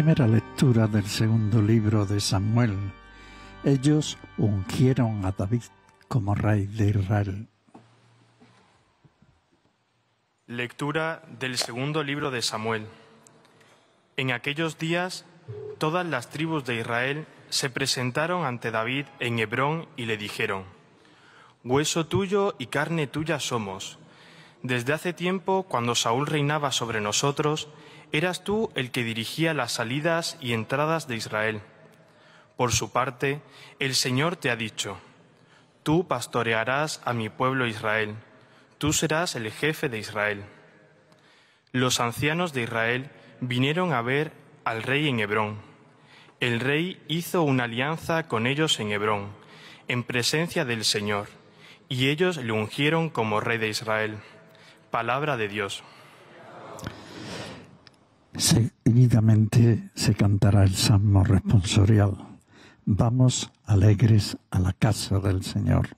primera lectura del segundo libro de Samuel. Ellos ungieron a David como rey de Israel. Lectura del segundo libro de Samuel. En aquellos días, todas las tribus de Israel se presentaron ante David en Hebrón y le dijeron, Hueso tuyo y carne tuya somos. Desde hace tiempo, cuando Saúl reinaba sobre nosotros, eras tú el que dirigía las salidas y entradas de Israel. Por su parte, el Señor te ha dicho, Tú pastorearás a mi pueblo Israel, tú serás el jefe de Israel. Los ancianos de Israel vinieron a ver al rey en Hebrón. El rey hizo una alianza con ellos en Hebrón, en presencia del Señor, y ellos le ungieron como rey de Israel. Palabra de Dios. Seguidamente se cantará el salmo responsorial. Vamos alegres a la casa del Señor.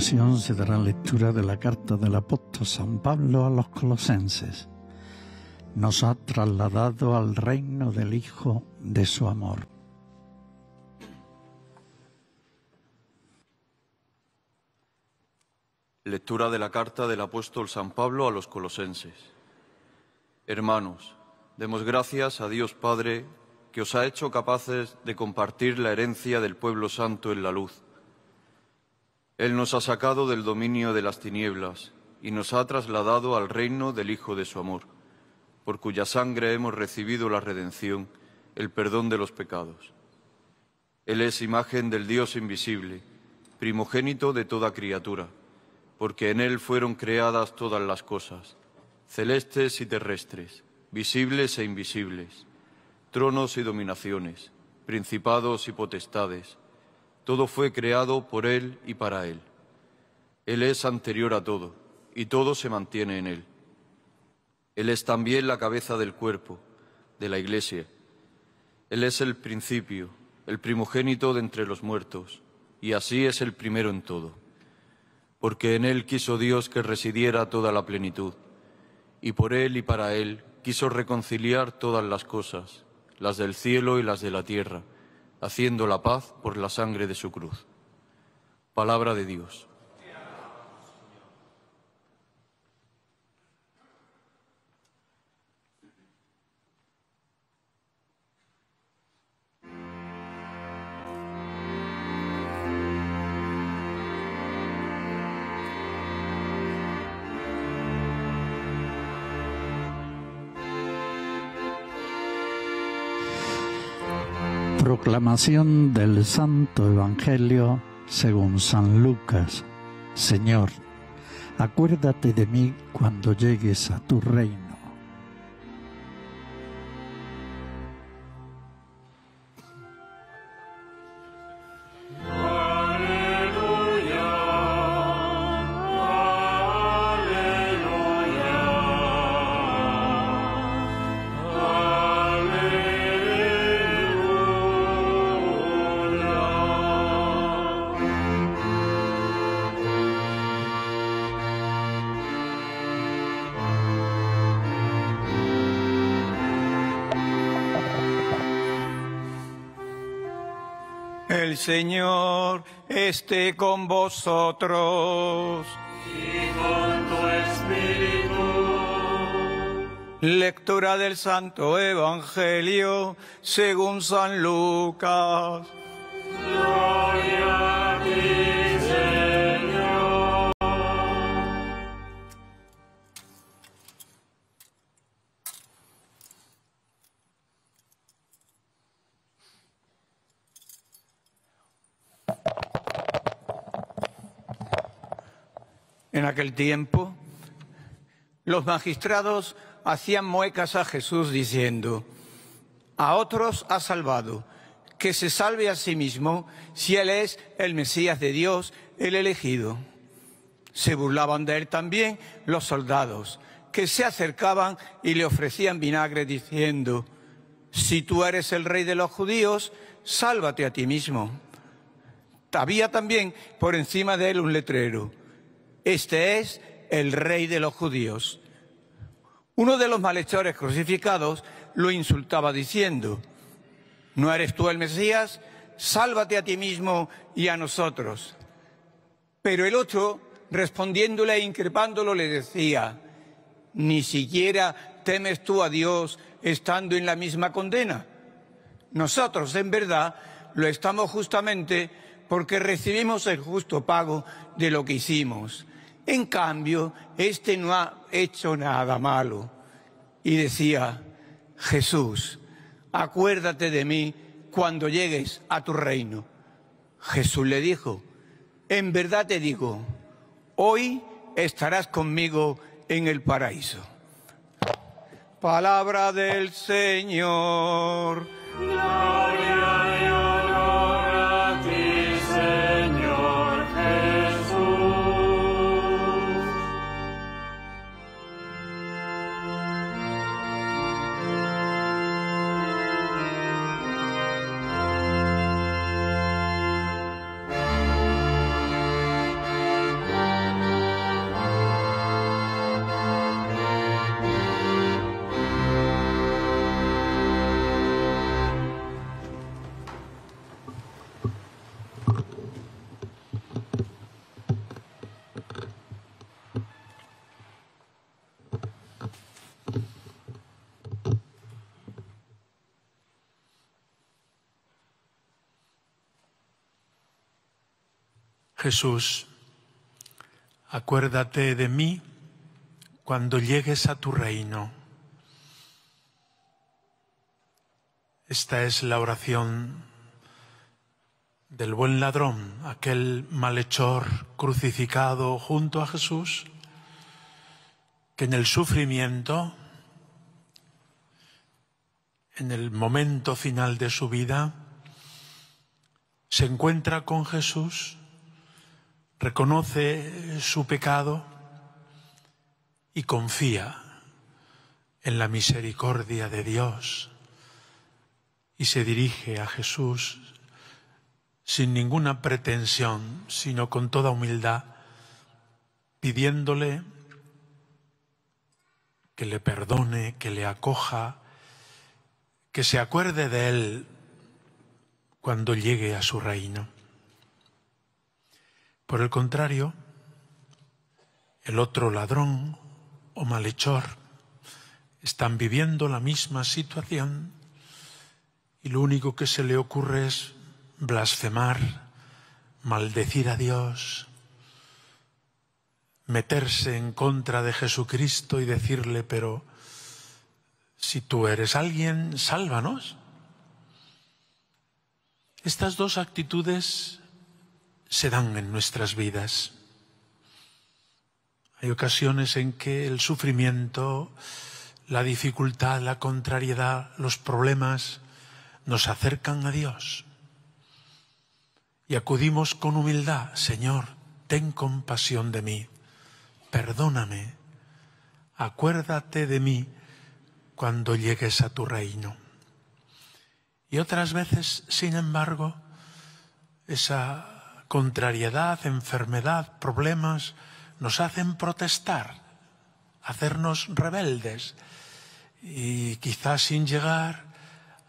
se dará lectura de la carta del apóstol San Pablo a los colosenses. Nos ha trasladado al reino del Hijo de su amor. Lectura de la carta del apóstol San Pablo a los colosenses. Hermanos, demos gracias a Dios Padre que os ha hecho capaces de compartir la herencia del pueblo santo en la luz él nos ha sacado del dominio de las tinieblas y nos ha trasladado al reino del Hijo de su amor, por cuya sangre hemos recibido la redención, el perdón de los pecados. Él es imagen del Dios invisible, primogénito de toda criatura, porque en Él fueron creadas todas las cosas, celestes y terrestres, visibles e invisibles, tronos y dominaciones, principados y potestades todo fue creado por Él y para Él. Él es anterior a todo, y todo se mantiene en Él. Él es también la cabeza del cuerpo, de la Iglesia. Él es el principio, el primogénito de entre los muertos, y así es el primero en todo. Porque en Él quiso Dios que residiera toda la plenitud, y por Él y para Él quiso reconciliar todas las cosas, las del cielo y las de la tierra haciendo la paz por la sangre de su cruz. Palabra de Dios. Proclamación del Santo Evangelio según San Lucas. Señor, acuérdate de mí cuando llegues a tu reino. Señor esté con vosotros. Y con tu espíritu. Lectura del Santo Evangelio según San Lucas. en aquel tiempo, los magistrados hacían muecas a Jesús diciendo, a otros ha salvado, que se salve a sí mismo si él es el Mesías de Dios, el elegido. Se burlaban de él también los soldados, que se acercaban y le ofrecían vinagre diciendo, si tú eres el rey de los judíos, sálvate a ti mismo. Había también por encima de él un letrero, este es el rey de los judíos. Uno de los malhechores crucificados lo insultaba diciendo, ¿no eres tú el Mesías? Sálvate a ti mismo y a nosotros. Pero el otro, respondiéndole e increpándolo, le decía, ni siquiera temes tú a Dios estando en la misma condena. Nosotros, en verdad, lo estamos justamente porque recibimos el justo pago de lo que hicimos. En cambio, este no ha hecho nada malo. Y decía, Jesús, acuérdate de mí cuando llegues a tu reino. Jesús le dijo, en verdad te digo, hoy estarás conmigo en el paraíso. Palabra del Señor. Gloria. Jesús, acuérdate de mí cuando llegues a tu reino. Esta es la oración del buen ladrón, aquel malhechor crucificado junto a Jesús, que en el sufrimiento, en el momento final de su vida, se encuentra con Jesús reconoce su pecado y confía en la misericordia de Dios y se dirige a Jesús sin ninguna pretensión, sino con toda humildad, pidiéndole que le perdone, que le acoja, que se acuerde de él cuando llegue a su reino. Por el contrario, el otro ladrón o malhechor están viviendo la misma situación y lo único que se le ocurre es blasfemar, maldecir a Dios, meterse en contra de Jesucristo y decirle, pero si tú eres alguien, sálvanos. Estas dos actitudes se dan en nuestras vidas. Hay ocasiones en que el sufrimiento, la dificultad, la contrariedad, los problemas nos acercan a Dios. Y acudimos con humildad, Señor, ten compasión de mí, perdóname, acuérdate de mí cuando llegues a tu reino. Y otras veces, sin embargo, esa contrariedad, enfermedad, problemas, nos hacen protestar, hacernos rebeldes y quizás sin llegar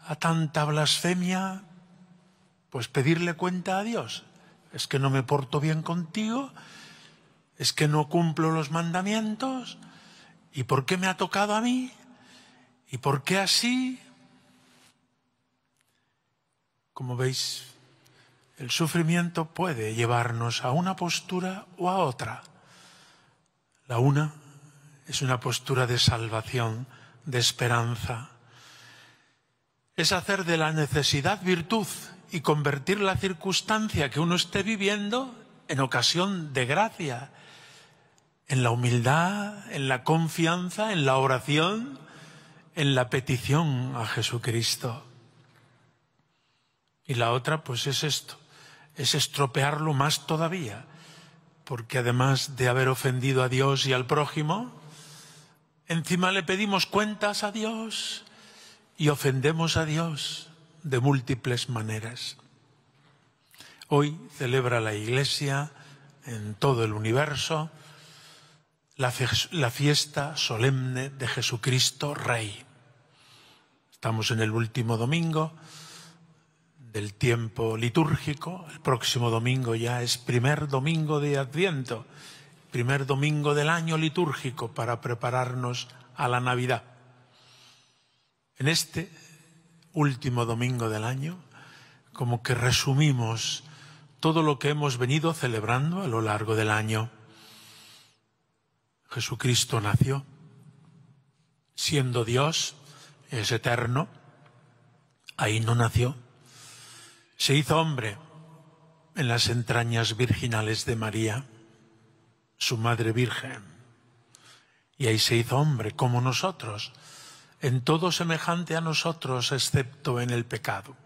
a tanta blasfemia, pues pedirle cuenta a Dios. Es que no me porto bien contigo, es que no cumplo los mandamientos, ¿y por qué me ha tocado a mí? ¿Y por qué así? Como veis, el sufrimiento puede llevarnos a una postura o a otra. La una es una postura de salvación, de esperanza. Es hacer de la necesidad virtud y convertir la circunstancia que uno esté viviendo en ocasión de gracia, en la humildad, en la confianza, en la oración, en la petición a Jesucristo. Y la otra, pues es esto, es estropearlo más todavía, porque además de haber ofendido a Dios y al prójimo, encima le pedimos cuentas a Dios y ofendemos a Dios de múltiples maneras. Hoy celebra la Iglesia en todo el universo la, la fiesta solemne de Jesucristo Rey. Estamos en el último domingo el tiempo litúrgico. El próximo domingo ya es primer domingo de Adviento, primer domingo del año litúrgico para prepararnos a la Navidad. En este último domingo del año, como que resumimos todo lo que hemos venido celebrando a lo largo del año. Jesucristo nació, siendo Dios, es eterno, ahí no nació se hizo hombre en las entrañas virginales de María, su Madre Virgen. Y ahí se hizo hombre, como nosotros, en todo semejante a nosotros, excepto en el pecado.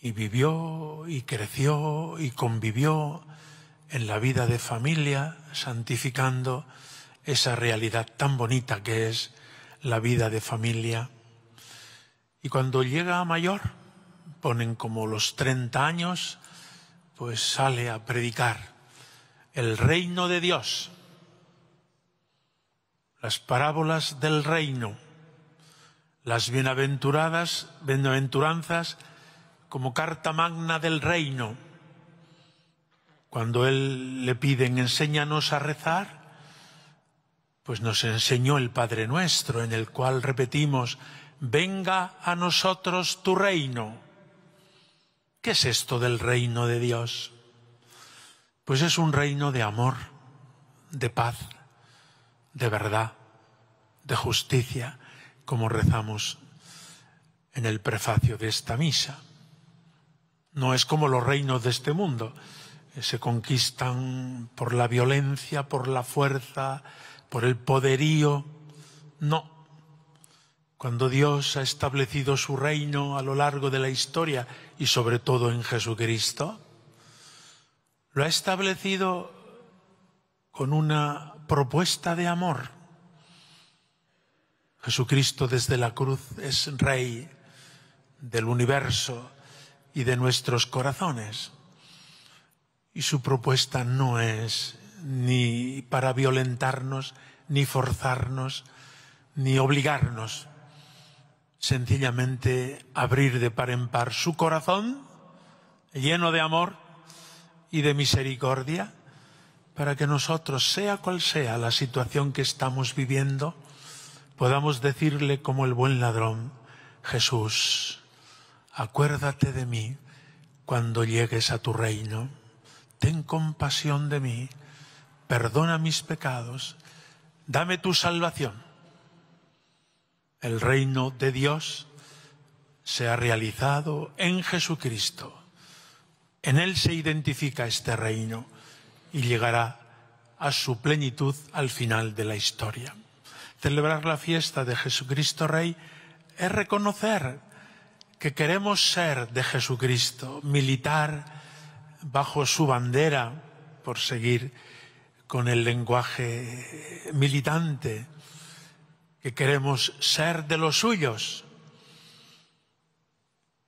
Y vivió y creció y convivió en la vida de familia, santificando esa realidad tan bonita que es la vida de familia. Y cuando llega a mayor, ponen como los 30 años, pues sale a predicar el reino de Dios, las parábolas del reino, las bienaventuradas, bienaventuranzas como carta magna del reino. Cuando él le piden enséñanos a rezar, pues nos enseñó el Padre Nuestro, en el cual repetimos, venga a nosotros tu reino ¿Qué es esto del reino de Dios? Pues es un reino de amor, de paz, de verdad, de justicia, como rezamos en el prefacio de esta misa. No es como los reinos de este mundo, eh, se conquistan por la violencia, por la fuerza, por el poderío. No. Cuando Dios ha establecido su reino a lo largo de la historia y sobre todo en Jesucristo, lo ha establecido con una propuesta de amor. Jesucristo desde la cruz es rey del universo y de nuestros corazones. Y su propuesta no es ni para violentarnos, ni forzarnos, ni obligarnos, sencillamente abrir de par en par su corazón lleno de amor y de misericordia para que nosotros, sea cual sea la situación que estamos viviendo, podamos decirle como el buen ladrón, Jesús, acuérdate de mí cuando llegues a tu reino, ten compasión de mí, perdona mis pecados, dame tu salvación el reino de Dios se ha realizado en Jesucristo. En Él se identifica este reino y llegará a su plenitud al final de la historia. Celebrar la fiesta de Jesucristo Rey es reconocer que queremos ser de Jesucristo, militar bajo su bandera, por seguir con el lenguaje militante, que queremos ser de los suyos,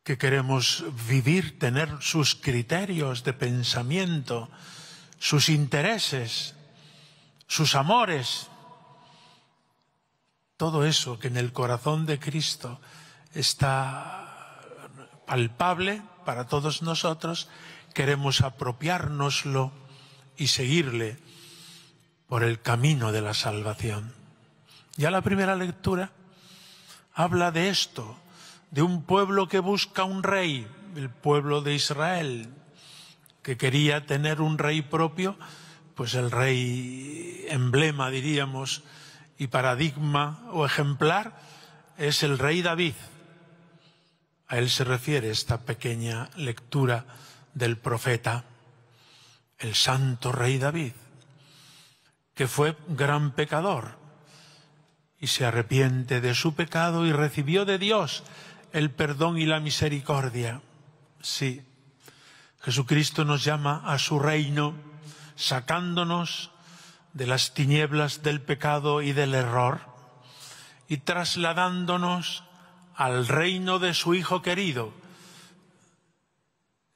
que queremos vivir, tener sus criterios de pensamiento, sus intereses, sus amores, todo eso que en el corazón de Cristo está palpable para todos nosotros, queremos apropiárnoslo y seguirle por el camino de la salvación. Ya la primera lectura habla de esto, de un pueblo que busca un rey, el pueblo de Israel, que quería tener un rey propio, pues el rey emblema, diríamos, y paradigma o ejemplar es el rey David. A él se refiere esta pequeña lectura del profeta, el santo rey David, que fue gran pecador, y se arrepiente de su pecado y recibió de Dios el perdón y la misericordia. Sí, Jesucristo nos llama a su reino, sacándonos de las tinieblas del pecado y del error, y trasladándonos al reino de su Hijo querido.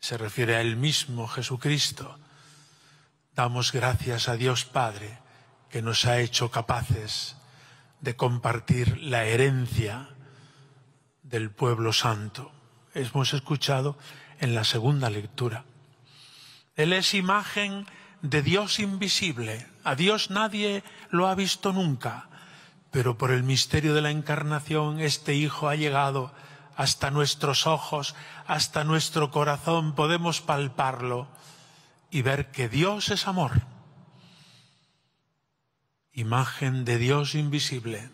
Se refiere a él mismo, Jesucristo. Damos gracias a Dios Padre, que nos ha hecho capaces de compartir la herencia del pueblo santo. Hemos escuchado en la segunda lectura. Él es imagen de Dios invisible. A Dios nadie lo ha visto nunca, pero por el misterio de la encarnación este Hijo ha llegado hasta nuestros ojos, hasta nuestro corazón, podemos palparlo y ver que Dios es amor imagen de Dios invisible,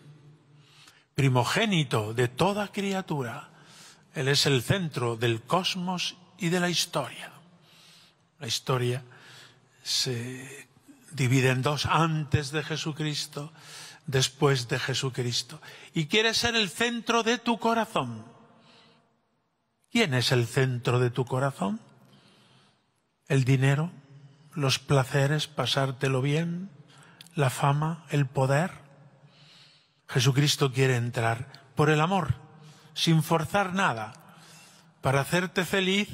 primogénito de toda criatura. Él es el centro del cosmos y de la historia. La historia se divide en dos, antes de Jesucristo, después de Jesucristo. Y quiere ser el centro de tu corazón. ¿Quién es el centro de tu corazón? ¿El dinero? ¿Los placeres? ¿Pasártelo bien? la fama, el poder. Jesucristo quiere entrar por el amor, sin forzar nada, para hacerte feliz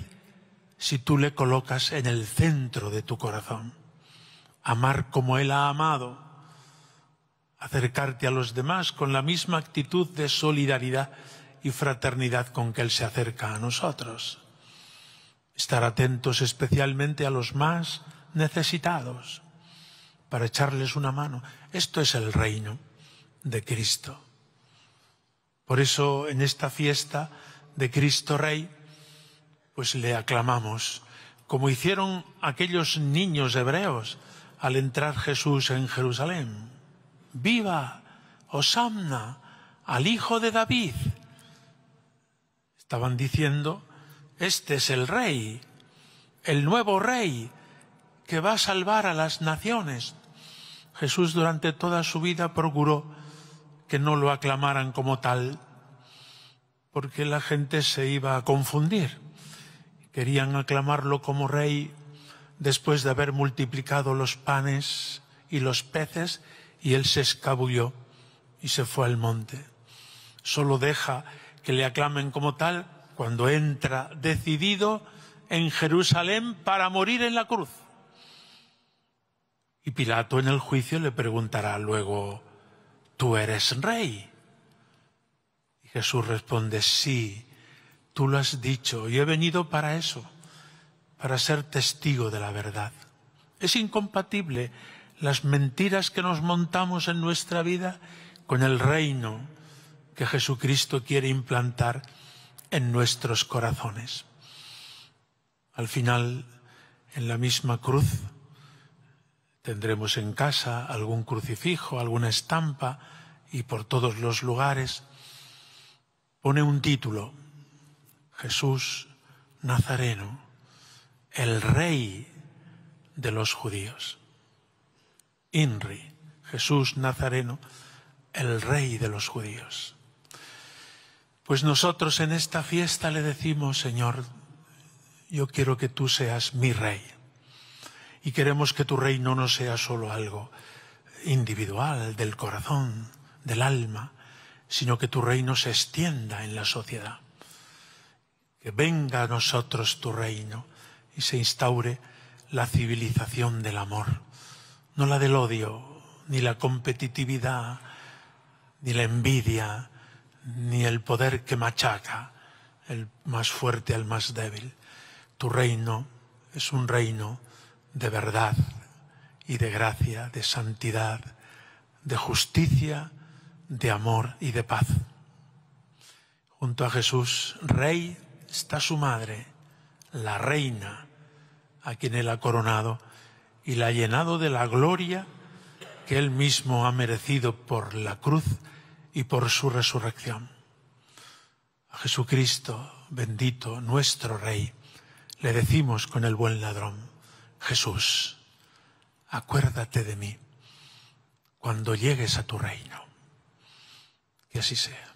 si tú le colocas en el centro de tu corazón. Amar como Él ha amado, acercarte a los demás con la misma actitud de solidaridad y fraternidad con que Él se acerca a nosotros. Estar atentos especialmente a los más necesitados para echarles una mano. Esto es el reino de Cristo. Por eso en esta fiesta de Cristo Rey, pues le aclamamos, como hicieron aquellos niños hebreos al entrar Jesús en Jerusalén. ¡Viva! ¡Osamna! ¡Al Hijo de David! Estaban diciendo, este es el Rey, el nuevo Rey, que va a salvar a las naciones. Jesús durante toda su vida procuró que no lo aclamaran como tal, porque la gente se iba a confundir. Querían aclamarlo como rey después de haber multiplicado los panes y los peces, y él se escabulló y se fue al monte. Solo deja que le aclamen como tal cuando entra decidido en Jerusalén para morir en la cruz. Y Pilato en el juicio le preguntará luego, ¿tú eres rey? Y Jesús responde, sí, tú lo has dicho y he venido para eso, para ser testigo de la verdad. Es incompatible las mentiras que nos montamos en nuestra vida con el reino que Jesucristo quiere implantar en nuestros corazones. Al final, en la misma cruz, Tendremos en casa algún crucifijo, alguna estampa y por todos los lugares. Pone un título, Jesús Nazareno, el rey de los judíos. Inri, Jesús Nazareno, el rey de los judíos. Pues nosotros en esta fiesta le decimos, Señor, yo quiero que tú seas mi rey y queremos que tu reino no sea solo algo individual, del corazón, del alma, sino que tu reino se extienda en la sociedad. Que venga a nosotros tu reino y se instaure la civilización del amor, no la del odio, ni la competitividad, ni la envidia, ni el poder que machaca el más fuerte al más débil. Tu reino es un reino de verdad y de gracia, de santidad, de justicia, de amor y de paz. Junto a Jesús, Rey, está su madre, la reina, a quien él ha coronado y la ha llenado de la gloria que él mismo ha merecido por la cruz y por su resurrección. A Jesucristo, bendito, nuestro Rey, le decimos con el buen ladrón. Jesús, acuérdate de mí cuando llegues a tu reino. Que así sea.